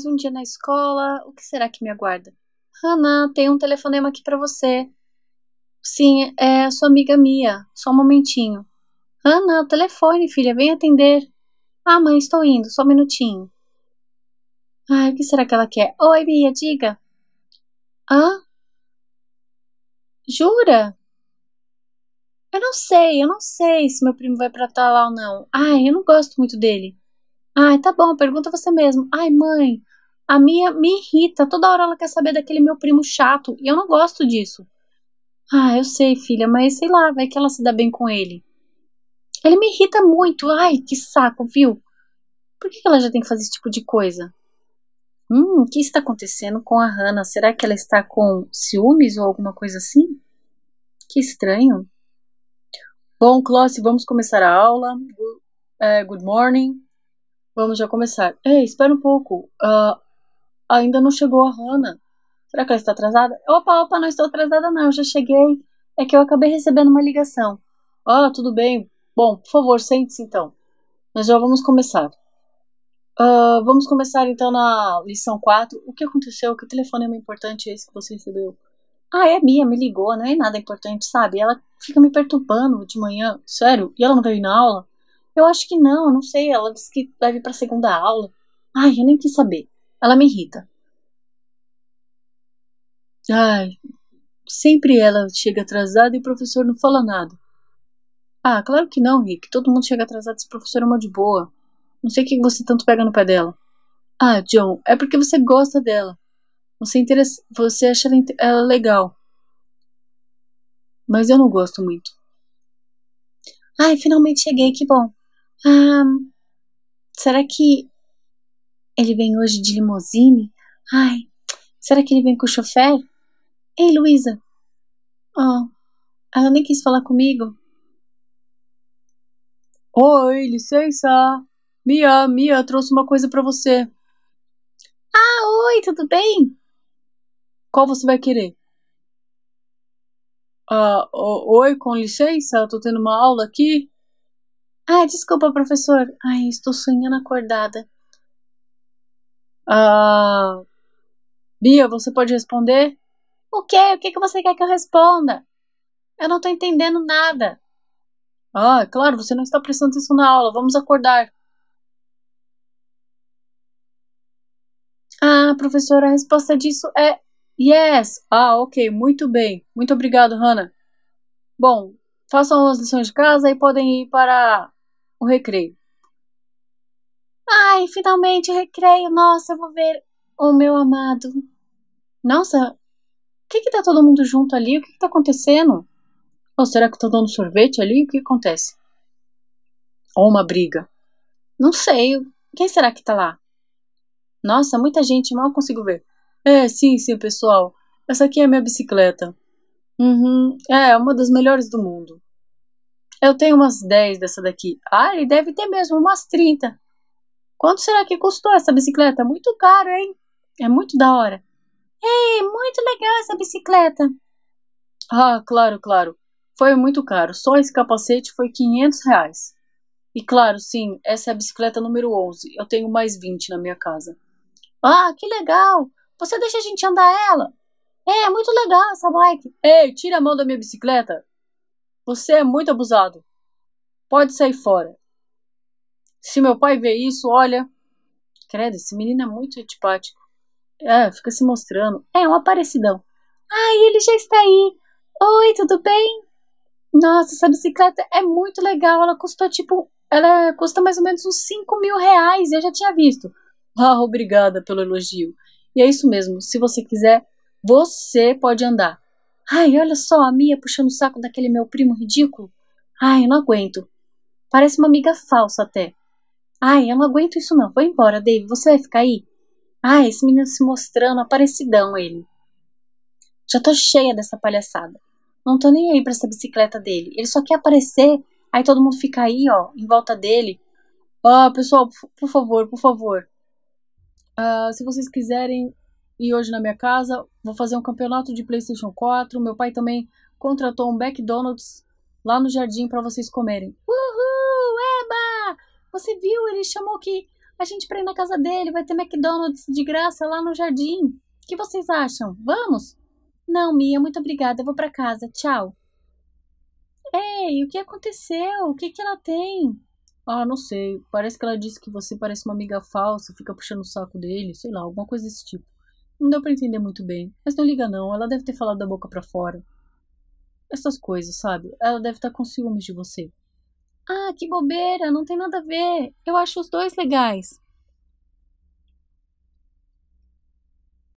mais um dia na escola, o que será que me aguarda? Hannah, tem um telefonema aqui para você. Sim, é a sua amiga Mia, só um momentinho. Hannah, telefone, filha, vem atender. Ah, mãe, estou indo, só um minutinho. Ai, o que será que ela quer? Oi, Mia, diga. Hã? Jura? Eu não sei, eu não sei se meu primo vai pra tal ou não. Ai, eu não gosto muito dele. Ai, tá bom, pergunta você mesmo. Ai, mãe, a minha me irrita. Toda hora ela quer saber daquele meu primo chato. E eu não gosto disso. Ah, eu sei, filha, mas sei lá, vai que ela se dá bem com ele. Ele me irrita muito. Ai, que saco, viu? Por que ela já tem que fazer esse tipo de coisa? Hum, o que está acontecendo com a Hannah? Será que ela está com ciúmes ou alguma coisa assim? Que estranho. Bom, Clósse, vamos começar a aula. Eh, good morning. Vamos já começar. Ei, espera um pouco. Uh, Ainda não chegou a Hannah. Será que ela está atrasada? Opa, opa, não estou atrasada não, eu já cheguei. É que eu acabei recebendo uma ligação. Ah, tudo bem. Bom, por favor, sente-se então. Nós já vamos começar. Uh, vamos começar então na lição 4. O que aconteceu? Que telefonema é importante é esse que você recebeu? Ah, é minha, me ligou, não é nada importante, sabe? Ela fica me perturbando de manhã, sério? E ela não veio na aula? Eu acho que não, não sei. Ela disse que deve para segunda aula. Ai, eu nem quis saber. Ela me irrita. Ai, sempre ela chega atrasada e o professor não fala nada. Ah, claro que não, Rick. Todo mundo chega atrasado, esse professor é uma de boa. Não sei o que você tanto pega no pé dela. Ah, John, é porque você gosta dela. Você, é interessa, você acha ela legal. Mas eu não gosto muito. Ai, finalmente cheguei, que bom. Ah, será que ele vem hoje de limusine? Ai, será que ele vem com o chofer? Ei, Luísa! Oh, ela nem quis falar comigo. Oi, licença! Mia, Mia, trouxe uma coisa para você. Ah, oi, tudo bem? Qual você vai querer? Ah, oi, com licença, tô tendo uma aula aqui. Ah, desculpa, professor. Ai, estou sonhando acordada. Ah, Bia, você pode responder? O quê? O que, que você quer que eu responda? Eu não estou entendendo nada. Ah, claro, você não está prestando atenção na aula. Vamos acordar. Ah, professora, a resposta disso é yes. Ah, ok, muito bem. Muito obrigado, Hannah. Bom, façam as lições de casa e podem ir para o recreio. Ai, finalmente recreio. Nossa, eu vou ver o meu amado. Nossa, o que que tá todo mundo junto ali? O que que tá acontecendo? Ou será que tá dando sorvete ali? O que acontece? Ou uma briga? Não sei. Quem será que tá lá? Nossa, muita gente, mal consigo ver. É, sim, sim, pessoal. Essa aqui é a minha bicicleta. Uhum, é, uma das melhores do mundo. Eu tenho umas 10 dessa daqui. Ah, ele deve ter mesmo umas 30. Quanto será que custou essa bicicleta? Muito caro, hein? É muito da hora. Ei, muito legal essa bicicleta. Ah, claro, claro. Foi muito caro. Só esse capacete foi 500 reais. E claro, sim, essa é a bicicleta número 11. Eu tenho mais 20 na minha casa. Ah, que legal. Você deixa a gente andar ela? É, é, muito legal essa bike. Ei, tira a mão da minha bicicleta. Você é muito abusado. Pode sair fora. Se meu pai vê isso, olha. Credo, esse menino é muito antipático. É, fica se mostrando. É um aparecidão. Ai, ele já está aí. Oi, tudo bem? Nossa, essa bicicleta é muito legal. Ela custou tipo. Ela custa mais ou menos uns 5 mil reais. Eu já tinha visto. Ah, obrigada pelo elogio. E é isso mesmo. Se você quiser, você pode andar. Ai, olha só a Mia puxando o saco daquele meu primo ridículo. Ai, eu não aguento. Parece uma amiga falsa até. Ai, eu não aguento isso não. Vou embora, Dave. Você vai ficar aí? Ai, esse menino se mostrando, aparecidão ele. Já tô cheia dessa palhaçada. Não tô nem aí pra essa bicicleta dele. Ele só quer aparecer, aí todo mundo fica aí, ó, em volta dele. Ó, oh, pessoal, por favor, por favor. Uh, se vocês quiserem ir hoje na minha casa, vou fazer um campeonato de PlayStation 4. Meu pai também contratou um McDonald's lá no jardim para vocês comerem. Uh! Você viu? Ele chamou que a gente pra ir na casa dele, vai ter McDonald's de graça lá no jardim. O que vocês acham? Vamos? Não, Mia, muito obrigada. Eu vou para casa. Tchau. Ei, o que aconteceu? O que, que ela tem? Ah, não sei. Parece que ela disse que você parece uma amiga falsa, fica puxando o saco dele, sei lá, alguma coisa desse tipo. Não deu para entender muito bem. Mas não liga não, ela deve ter falado da boca para fora. Essas coisas, sabe? Ela deve estar tá com ciúmes de você. Ah, que bobeira, não tem nada a ver. Eu acho os dois legais.